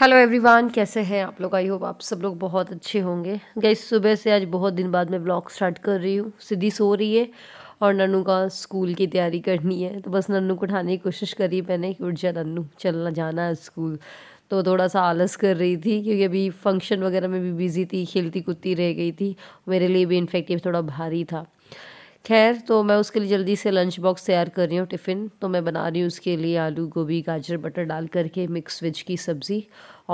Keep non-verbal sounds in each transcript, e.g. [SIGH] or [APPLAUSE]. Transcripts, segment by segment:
Hello everyone कैसे हैं आप लोग आई होप आप सब लोग बहुत अच्छे होंगे गई सुबह से आज बहुत दिन बाद मैं ब्लॉग स्टार्ट कर रही हूँ सीधी सो रही है और नन्नू का स्कूल की तैयारी करनी है तो बस नन्नू को उठाने की कोशिश करी मैंने कि उठ जा नन्नू चलना जाना है स्कूल तो थोड़ा सा आलस कर रही थी क्योंकि अभी फंक्शन वगैरह में भी बिज़ी थी खेलती कूदती रह गई थी मेरे लिए भी इन्फेक्टिव थोड़ा भारी था खैर तो मैं उसके लिए जल्दी से लंच बॉक्स तैयार कर रही हूँ टिफ़िन तो मैं बना रही हूँ उसके लिए आलू गोभी गाजर बटर डाल करके मिक्स वेज की सब्ज़ी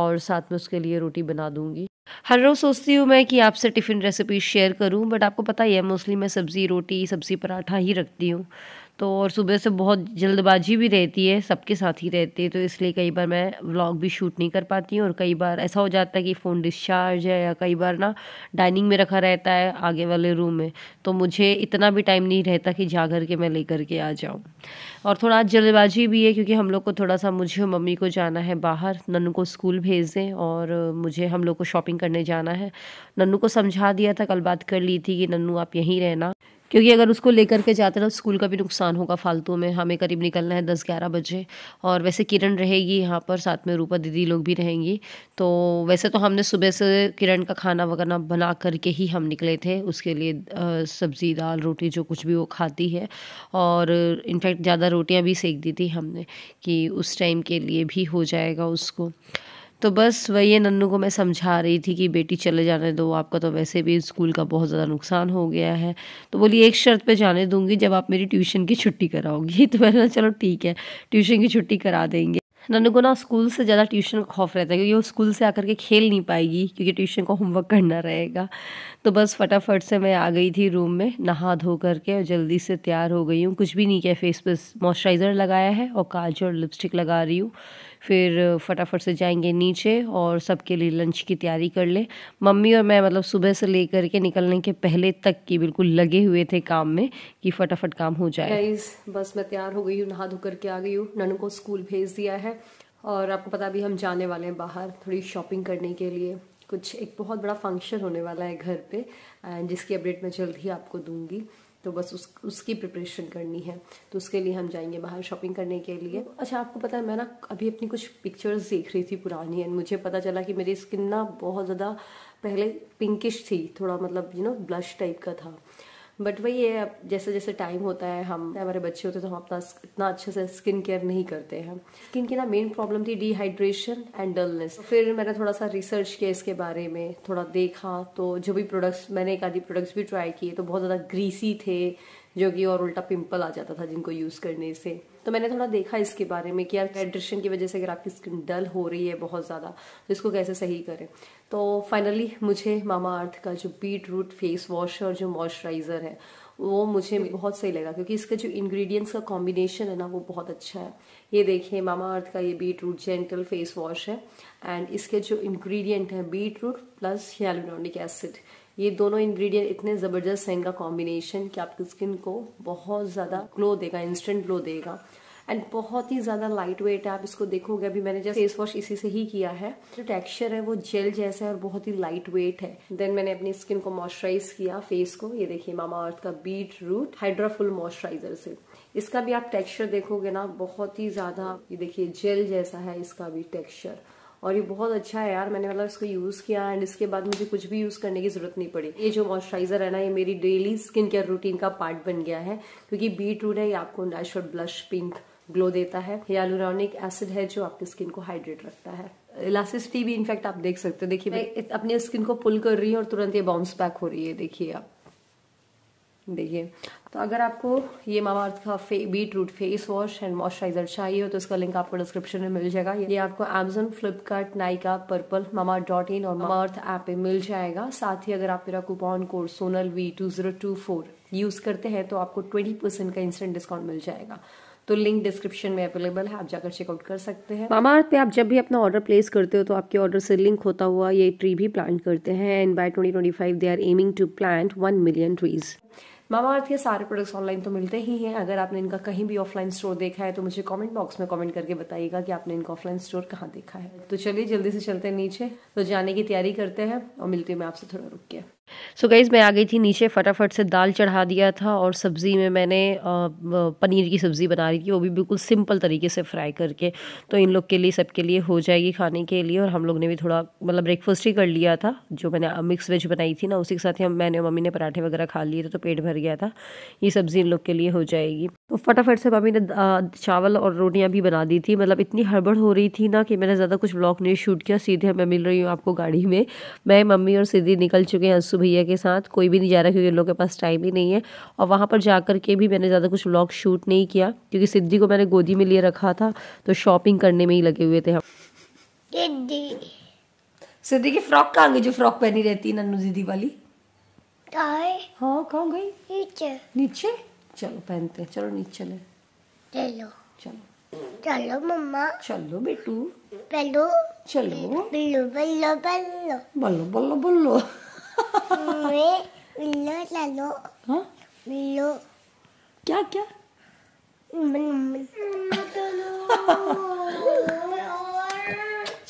और साथ में उसके लिए रोटी बना दूँगी हर रोज़ सोचती हूँ मैं कि आपसे टिफ़िन रेसिपी शेयर करूँ बट आपको पता ही है मोस्टली मैं सब्ज़ी रोटी सब्ज़ी पराठा ही रखती हूँ तो और सुबह से बहुत जल्दबाजी भी रहती है सबके साथ ही रहती है तो इसलिए कई बार मैं व्लॉग भी शूट नहीं कर पाती हूँ और कई बार ऐसा हो जाता है कि फ़ोन डिस्चार्ज है या कई बार ना डाइनिंग में रखा रहता है आगे वाले रूम में तो मुझे इतना भी टाइम नहीं रहता कि जा कर के मैं ले करके आ जाऊँ और थोड़ा आज जल्दबाजी भी है क्योंकि हम लोग को थोड़ा सा मुझे मम्मी को जाना है बाहर नन्नू को स्कूल भेज दें और मुझे हम लोग को शॉपिंग करने जाना है नन्नू को समझा दिया था कल बात कर ली थी कि नन्नू आप यहीं रहना क्योंकि अगर उसको लेकर के जाते ना तो स्कूल का भी नुकसान होगा फालतू में हमें करीब निकलना है दस ग्यारह बजे और वैसे किरण रहेगी यहाँ पर साथ में रूपा दीदी लोग भी रहेंगी तो वैसे तो हमने सुबह से किरण का खाना वगैरह बना करके ही हम निकले थे उसके लिए सब्ज़ी दाल रोटी जो कुछ भी वो खाती है और इनफैक्ट ज़्यादा रोटियाँ भी सेक दी थी हमने कि उस टाइम के लिए भी हो जाएगा उसको तो बस वही नन्नू को मैं समझा रही थी कि बेटी चले जाने दो आपका तो वैसे भी स्कूल का बहुत ज़्यादा नुकसान हो गया है तो बोली एक शर्त पे जाने दूंगी जब आप मेरी ट्यूशन की छुट्टी कराओगी [LAUGHS] तो मैंने चलो ठीक है ट्यूशन की छुट्टी करा देंगे नन्नू को ना स्कूल से ज़्यादा ट्यूशन का खौफ रहता है क्योंकि वो स्कूल से आकर के खेल नहीं पाएगी क्योंकि ट्यूशन का होमवर्क करना रहेगा तो बस फटाफट से मैं आ गई थी रूम में नहा धो करके और जल्दी से तैयार हो गई हूँ कुछ भी नहीं किया फेस पे मॉइस्चराइज़र लगाया है और काजल और लिपस्टिक लगा रही हूँ फिर फटाफट से जाएंगे नीचे और सबके लिए लंच की तैयारी कर ले मम्मी और मैं मतलब सुबह से लेकर के निकलने के पहले तक की बिल्कुल लगे हुए थे काम में कि फटाफट काम हो जाए बस मैं तैयार हो गई हूँ नहा धो के आ गई हूँ ननू को स्कूल भेज दिया है और आपको पता भी हम जाने वाले हैं बाहर थोड़ी शॉपिंग करने के लिए कुछ एक बहुत बड़ा फंक्शन होने वाला है घर पे एंड जिसकी अपडेट मैं जल्द ही आपको दूंगी तो बस उस उसकी प्रिपरेशन करनी है तो उसके लिए हम जाएंगे बाहर शॉपिंग करने के लिए अच्छा आपको पता है मैं ना अभी अपनी कुछ पिक्चर्स देख रही थी पुरानी एंड मुझे पता चला कि मेरी स्किन ना बहुत ज़्यादा पहले पिंकिश थी थोड़ा मतलब यू नो ब्लश टाइप का था बट वही है जैसे जैसे टाइम होता है हम हमारे बच्चे होते हैं तो हम अपना इतना अच्छे से स्किन केयर नहीं करते हैं स्किन की ना मेन प्रॉब्लम थी डिहाइड्रेशन एंड डलनेस फिर मैंने थोड़ा सा रिसर्च किया इसके बारे में थोड़ा देखा तो जो भी प्रोडक्ट्स मैंने एक आधी प्रोडक्ट्स भी ट्राई किए तो बहुत ज़्यादा ग्रीसी थे जो कि और उल्टा पिंपल आ जाता था जिनको यूज़ करने से तो मैंने थोड़ा देखा इसके बारे में कि यार हाइड्रेशन की वजह से अगर आपकी स्किन डल हो रही है बहुत ज़्यादा तो इसको कैसे सही करें तो फाइनली मुझे मामा अर्थ का जो बीट रूट फेस वॉश और जो मॉइस्चराइज़र है वो मुझे बहुत सही लगा क्योंकि इसका जो इंग्रेडिएंट्स का कॉम्बिनेशन है ना वो बहुत अच्छा है ये देखिए मामा अर्थ का ये beetroot gentle face wash है एंड इसके जो इंग्रेडिएंट है beetroot plus hyaluronic acid ये दोनों इंग्रेडिएंट इतने ज़बरदस्त हैं इनका कॉम्बिनेशन कि आपकी स्किन को बहुत ज़्यादा ग्लो देगा इंस्टेंट ग्लो देगा एंड बहुत ही ज़्यादा लाइट वेट है आप इसको देखोगे अभी मैंने जैसे फेस वॉश इसी से ही किया है जो टेक्सचर है वो जेल जैसा है और बहुत ही लाइट वेट है देन मैंने अपनी स्किन को मॉइस्चराइज किया फेस को ये देखिए मामा अर्थ का बीट रूट हाइड्राफुल मॉइस्चराइजर से इसका भी आप टेक्स्चर देखोगे ना बहुत ही ज़्यादा ये देखिए जेल जैसा है इसका भी टेक्स्चर और ये बहुत अच्छा है यार मैंने मतलब इसको यूज़ किया एंड इसके बाद मुझे कुछ भी यूज़ करने की ज़रूरत नहीं पड़ी ये जो मॉइस्चराइज़र है ना ये मेरी डेली स्किन केयर रूटीन का पार्ट बन गया है क्योंकि बीट रूट है ये आपको नेचुरल ब्लश पिंक ग्लो देता है हेलोरॉनिक एसिड है जो आपकी स्किन को हाइड्रेट रखता है इलास्टिसिटी भी इनफैक्ट आप देख सकते हो देखिए मैं अपने स्किन को पुल कर रही हूँ और तुरंत ये बाउंस बैक हो रही है देखिए आप देखिए तो अगर आपको ये मामा अर्थ का फे, beetroot face wash and moisturiser चाहिए तो इसका लिंक आपको डिस्क्रिप्शन में मिल जाएगा ये आपको Amazon Flipkart Nykaa Purplle mama dot in और मामा अर्थ ऐप पे मिल जाएगा साथ ही अगर आप मेरा coupon code Sonal V two zero two four use करते हैं तो आपको ट्वेंटी परसेंट का इंस्टेंट डिस्काउंट मिल जाएगा तो लिंक डिस्क्रिप्शन में अवेलेबल है आप जाकर चेकआउट कर सकते हैं मामा अर्थ पे आप जब भी अपना ऑर्डर प्लेस करते हो तो आपके ऑर्डर से लिंक होता हुआ ये ट्री भी प्लांट करते हैं and by 2025 they are aiming to plant one million trees Mamaearth के सारे प्रोडक्ट्स ऑनलाइन तो मिलते ही हैं अगर आपने इनका कहीं भी ऑफलाइन स्टोर देखा है तो मुझे कमेंट बॉक्स में कमेंट करके बताइएगा कि आपने इनका ऑफलाइन स्टोर कहाँ देखा है तो चलिए जल्दी से चलते हैं नीचे तो जाने की तैयारी करते हैं और मिलती हूँ मैं आपसे थोड़ा रुक के सो so गाइज़ मैं आ गई थी नीचे फटाफट से दाल चढ़ा दिया था और सब्ज़ी में मैंने पनीर की सब्ज़ी बना रही थी वो भी बिल्कुल सिंपल तरीके से फ्राई करके तो इन लोग के लिए सबके लिए हो जाएगी खाने के लिए और हम लोग ने भी थोड़ा मतलब ब्रेकफास्ट ही कर लिया था जो मैंने मिक्स वेज बनाई थी ना उसी के साथ ही मैंने मम्मी ने पराठे वगैरह खा लिए थे तो पेट भर गया था ये सब्ज़ी इन लोग के लिए हो जाएगी तो फटाफट से मम्मी ने चावल और रोटियाँ भी बना दी थी मतलब इतनी हड़बड़ हो रही थी ना कि मैंने ज़्यादा कुछ ब्लॉक नहीं शूट किया सीधे मैं मिल रही हूँ आपको गाड़ी में मैं मम्मी और सीधी निकल चुके हैं बक्सू भैया के साथ कोई भी नहीं जा रहा क्योंकि उन लोगों के पास टाइम ही नहीं है और वहाँ पर जा कर के भी मैंने ज़्यादा कुछ व्लॉग शूट नहीं किया क्योंकि सिद्धि को मैंने गोदी में लिए रखा था तो शॉपिंग करने में ही लगे हुए थे हम सिद्धि की फ्रॉक कहाँ गई जो फ्रॉक पहनी रहती है नन्नू दीदी वाली हाँ कहाँ गई नीचे नीचे चलो पहनते हैं चलो नीचे चले चलो चलो चलो मम्मा चलो बेटू चलो चलो बल्लो बल्लो बल्लो बल्लो बल्लो बल्लो उल्लू ला लो हाँ? क्या क्या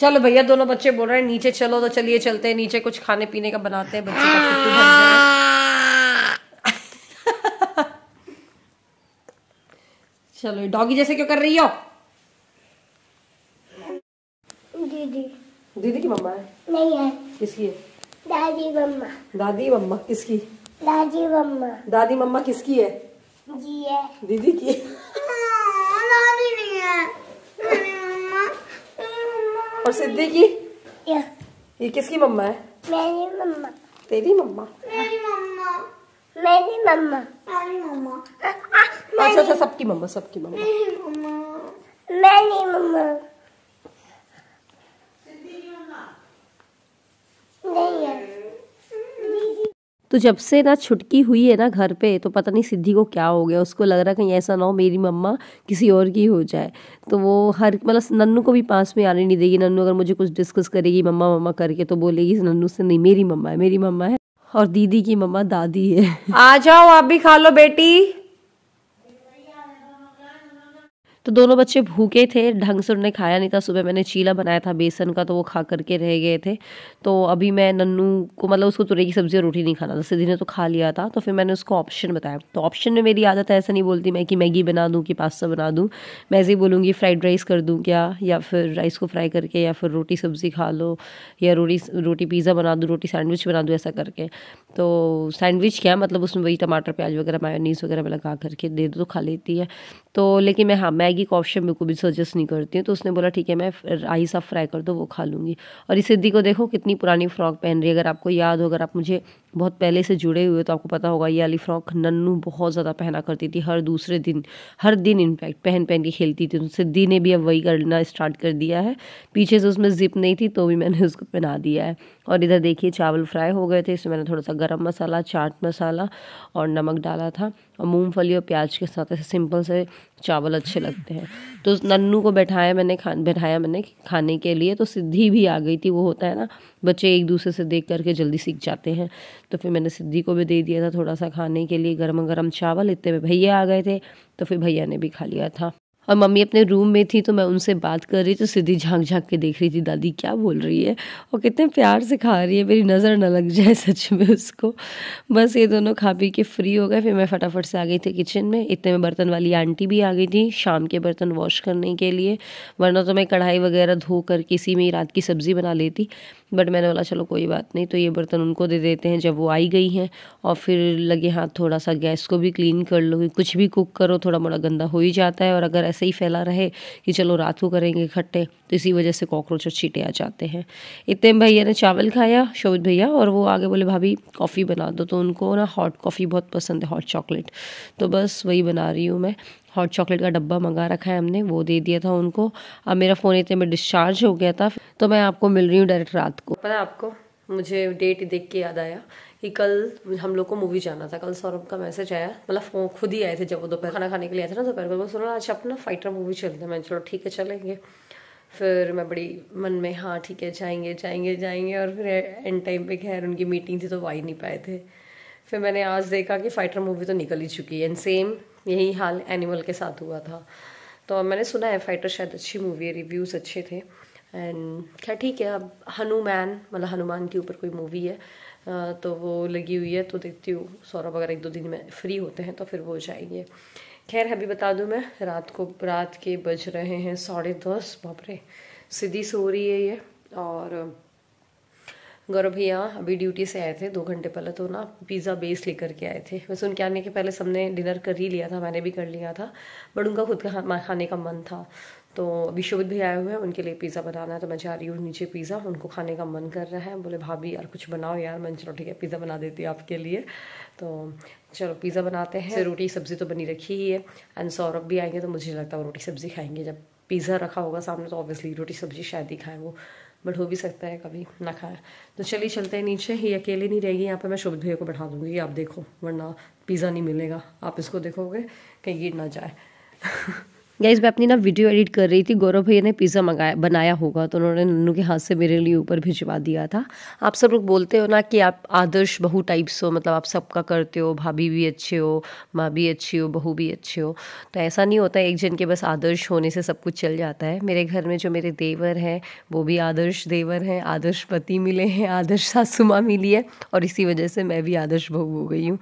चलो भैया दोनों बच्चे बोल रहे हैं नीचे चलो तो चलिए चलते हैं नीचे कुछ खाने पीने का बनाते हैं बच्चे का चलो डॉगी जैसे क्यों कर रही हो दीदी दीदी की मम्मा है नहीं है किसकी है दादी मम्मा दादी मम्मा किसकी दादी मम्मा दादी मम्मा किसकी है जी है दीदी की हाँ, दादी नहीं है मम्मा और सिद्धि की ये किसकी मम्मा है मेरी मम्मा तेरी मम्मा मेरी मम्मा मेरी मम्मा मेरी मम्मा अच्छा अच्छा सबकी मम्मा सबकी मम्मा मेरी मम्मा तो जब से ना छुटकी हुई है ना घर पे तो पता नहीं सिद्धि को क्या हो गया उसको लग रहा कहीं ऐसा ना हो मेरी मम्मा किसी और की हो जाए तो वो हर मतलब नन्नू को भी पास में आने नहीं देगी नन्नू अगर मुझे कुछ डिस्कस करेगी मम्मा मम्मा करके तो बोलेगी नन्नू से नहीं मेरी मम्मा है मेरी मम्मा है और दीदी की मम्मा दादी है आ जाओ आप भी खा लो बेटी तो दोनों बच्चे भूखे थे ढंग से उन्होंने खाया नहीं था सुबह मैंने चीला बनाया था बेसन का तो वो खा करके रह गए थे तो अभी मैं नन्नू को मतलब उसको तुरे की सब्ज़ी और रोटी नहीं खाना था सीधी ने तो खा लिया था तो फिर मैंने उसको ऑप्शन बताया तो ऑप्शन में मेरी आदत है ऐसा नहीं बोलती मैं कि मैगी बना दूँ कि पास्ता बना दूँ मैं ऐसे ही बोलूँगी फ्राइड राइस कर दूँ क्या या फिर राइस को फ्राई करके या फिर रोटी सब्ज़ी खा लो या रोटी रोटी पिज़्ज़ा बना दूँ रोटी सैंडविच बना दूँ ऐसा करके तो सैंडविच क्या मतलब उसमें वही टमाटर प्याज वगैरह मायोनीस वगैरह लगा करके दे दो तो खा लेती है तो लेकिन मैं हाँ मैं मैगी का ऑप्शन बिल्कुल भी सजेस्ट नहीं करती हूँ तो उसने बोला ठीक है मैं आई आप फ्राई कर दो वो खा लूँगी और इस सिद्धि को देखो कितनी पुरानी फ्रॉक पहन रही है अगर आपको याद हो अगर आप मुझे बहुत पहले से जुड़े हुए तो आपको पता होगा ये वाली फ्रॉक नन्नू बहुत ज़्यादा पहना करती थी हर दूसरे दिन हर दिन इनफैक्ट पहन पहन के खेलती थी तो सिद्धि ने भी अब वही करना स्टार्ट कर दिया है पीछे से उसमें जिप नहीं थी तो भी मैंने [LAUGHS] उसको पहना दिया है और इधर देखिए चावल फ्राई हो गए थे इसमें मैंने थोड़ा सा गर्म मसाला चाट मसाला और नमक डाला था और मूँगफली और प्याज के साथ ऐसे सिंपल से चावल अच्छे लगते हैं तो नन्नू को बैठाया मैंने खा बैठाया मैंने खाने के लिए तो सिद्धि भी आ गई थी वो होता है ना बच्चे एक दूसरे से देख करके जल्दी सीख जाते हैं तो फिर मैंने सिद्धी को भी दे दिया था थोड़ा सा खाने के लिए गर्मा गर्म चावल इतने में भैया आ गए थे तो फिर भैया ने भी खा लिया था और मम्मी अपने रूम में थी तो मैं उनसे बात कर रही तो सीधी झांक झांक के देख रही थी दादी क्या बोल रही है और कितने प्यार से खा रही है मेरी नज़र न लग जाए [LAUGHS] सच में उसको बस ये दोनों खा पी के फ्री हो गए फिर मैं फटाफट से आ गई थी किचन में इतने में बर्तन वाली आंटी भी आ गई थी शाम के बर्तन वॉश करने के लिए वरना तो मैं कढ़ाई वगैरह धो कर किसी में रात की सब्ज़ी बना लेती बट मैंने बोला चलो कोई बात नहीं तो ये बर्तन उनको दे देते हैं जब वो आई गई हैं और फिर लगे हाथ थोड़ा सा गैस को भी क्लीन कर लो कुछ भी कुक करो थोड़ा मोड़ा गंदा हो ही जाता है और अगर ऐसे ही फैला रहे कि चलो रात को करेंगे इकट्ठे तो इसी वजह से कॉकरोच और चीटे आ जाते हैं इतने भैया ने चावल खाया शोभित भैया और वो आगे बोले भाभी कॉफ़ी बना दो तो उनको ना हॉट कॉफ़ी बहुत पसंद है हॉट चॉकलेट तो बस वही बना रही हूँ मैं हॉट चॉकलेट का डब्बा मंगा रखा है हमने वो दे दिया था उनको अब मेरा फ़ोन इतने में डिस्चार्ज हो गया था तो मैं आपको मिल रही हूँ डायरेक्ट रात को पता आपको मुझे डेट देख के याद आया कि कल हम लोग को मूवी जाना था कल सौरभ का मैसेज आया मतलब खुद ही आए थे जब वो दोपहर खाना खाने के लिए आए थे ना दोपहर को वो सुनो आज अपना फाइटर मूवी चलते मैंने चलो ठीक है चलेंगे फिर मैं बड़ी मन में हाँ ठीक है जाएंगे जाएंगे जाएंगे और फिर एंड टाइम पे खैर उनकी मीटिंग थी तो वो आ ही नहीं पाए थे फिर मैंने आज देखा कि फाइटर मूवी तो निकल ही चुकी है एंड सेम यही हाल एनिमल के साथ हुआ था तो मैंने सुना है फाइटर शायद अच्छी मूवी है रिव्यूज़ अच्छे थे एंड क्या ठीक है अब हनुमान मतलब हनुमान के ऊपर कोई मूवी है तो वो लगी हुई है तो देखती हूँ सौरभ अगर एक दो दिन में फ्री होते हैं तो फिर वो जाएंगे खैर अभी बता दूँ मैं रात को रात के बज रहे हैं साढ़े दस बापरे सीधी सो रही है ये और गौरव भैया अभी ड्यूटी से आए थे दो घंटे पहले तो ना पिज़्ज़ा बेस लेकर के आए थे वैसे उनके आने के पहले सबने डिनर कर ही लिया था मैंने भी कर लिया था बट उनका खुद का खाने का मन था तो विश्वविद भी आए हुए हैं उनके लिए पिज़्ज़ा बनाना है तो मैं जा रही हूँ नीचे पिज़्ज़ा उनको खाने का मन कर रहा है बोले भाभी यार कुछ बनाओ यार मैं चलो ठीक है पिज़्ज़ा बना देती हूँ आपके लिए तो चलो पिज़्ज़ा बनाते हैं रोटी सब्ज़ी तो बनी रखी ही है एंड सौरभ भी आएंगे तो मुझे लगता है वो रोटी सब्ज़ी खाएंगे जब पिज़्ज़ा रखा होगा सामने तो ऑब्वियसली रोटी सब्ज़ी शायद ही खाएँ वो बट हो भी सकता है कभी ना खाएं तो चलिए चलते हैं नीचे ही अकेले नहीं रहेगी यहाँ पर मैं शोभित भैया को बैठा दूँगी आप देखो वरना पिज़्ज़ा नहीं मिलेगा आप इसको देखोगे कहीं गिर ना जाए [LAUGHS] गैस मैं अपनी ना वीडियो एडिट कर रही थी गौरव भैया ने पिज़्ज़ा मंगाया बनाया होगा तो उन्होंने नन्नू के हाथ से मेरे लिए ऊपर भिजवा दिया था आप सब लोग बोलते हो ना कि आप आदर्श बहू टाइप्स हो मतलब आप सबका करते हो भाभी भी अच्छे हो माँ भी अच्छी हो बहू भी अच्छे हो तो ऐसा नहीं होता एक जन के बस आदर्श होने से सब कुछ चल जाता है मेरे घर में जो मेरे देवर हैं वो भी आदर्श देवर हैं आदर्श पति मिले हैं आदर्श सासू माँ मिली है और इसी वजह से मैं भी आदर्श बहू हो गई हूँ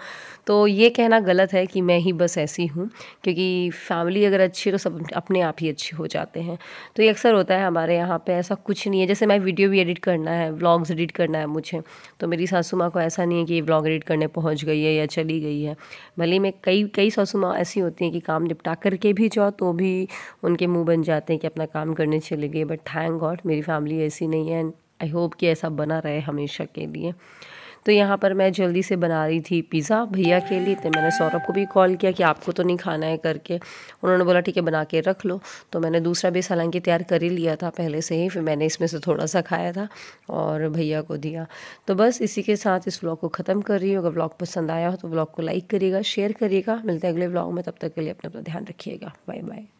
तो ये कहना गलत है कि मैं ही बस ऐसी हूँ क्योंकि फैमिली अगर अच्छी तो सब अपने आप ही अच्छे हो जाते हैं तो ये अक्सर होता है हमारे यहाँ पे ऐसा कुछ नहीं है जैसे मैं वीडियो भी एडिट करना है व्लॉग्स एडिट करना है मुझे तो मेरी सासू माँ को ऐसा नहीं है कि ये व्लॉग एडिट करने पहुँच गई है या चली गई है भले ही में कई कई सासू माँ ऐसी होती हैं कि काम निपटा करके भी जाओ तो भी उनके मुँह बन जाते हैं कि अपना काम करने चले गए बट थैंक गॉड मेरी फैमिली ऐसी नहीं है एंड आई होप कि ऐसा बना रहे हमेशा के लिए तो यहाँ पर मैं जल्दी से बना रही थी पिज़्ज़ा भैया के लिए तो मैंने सौरभ को भी कॉल किया कि आपको तो नहीं खाना है करके उन्होंने बोला ठीक है बना के रख लो तो मैंने दूसरा बेस हालांकि तैयार कर ही लिया था पहले से ही फिर मैंने इसमें से थोड़ा सा खाया था और भैया को दिया तो बस इसी के साथ इस ब्लॉग को ख़त्म कर रही हूँ अगर ब्लॉग पसंद आया हो तो व्लॉग को लाइक करिएगा शेयर करिएगा मिलते हैं अगले ब्लॉग में तब तक के लिए अपना अपना ध्यान रखिएगा बाय बाय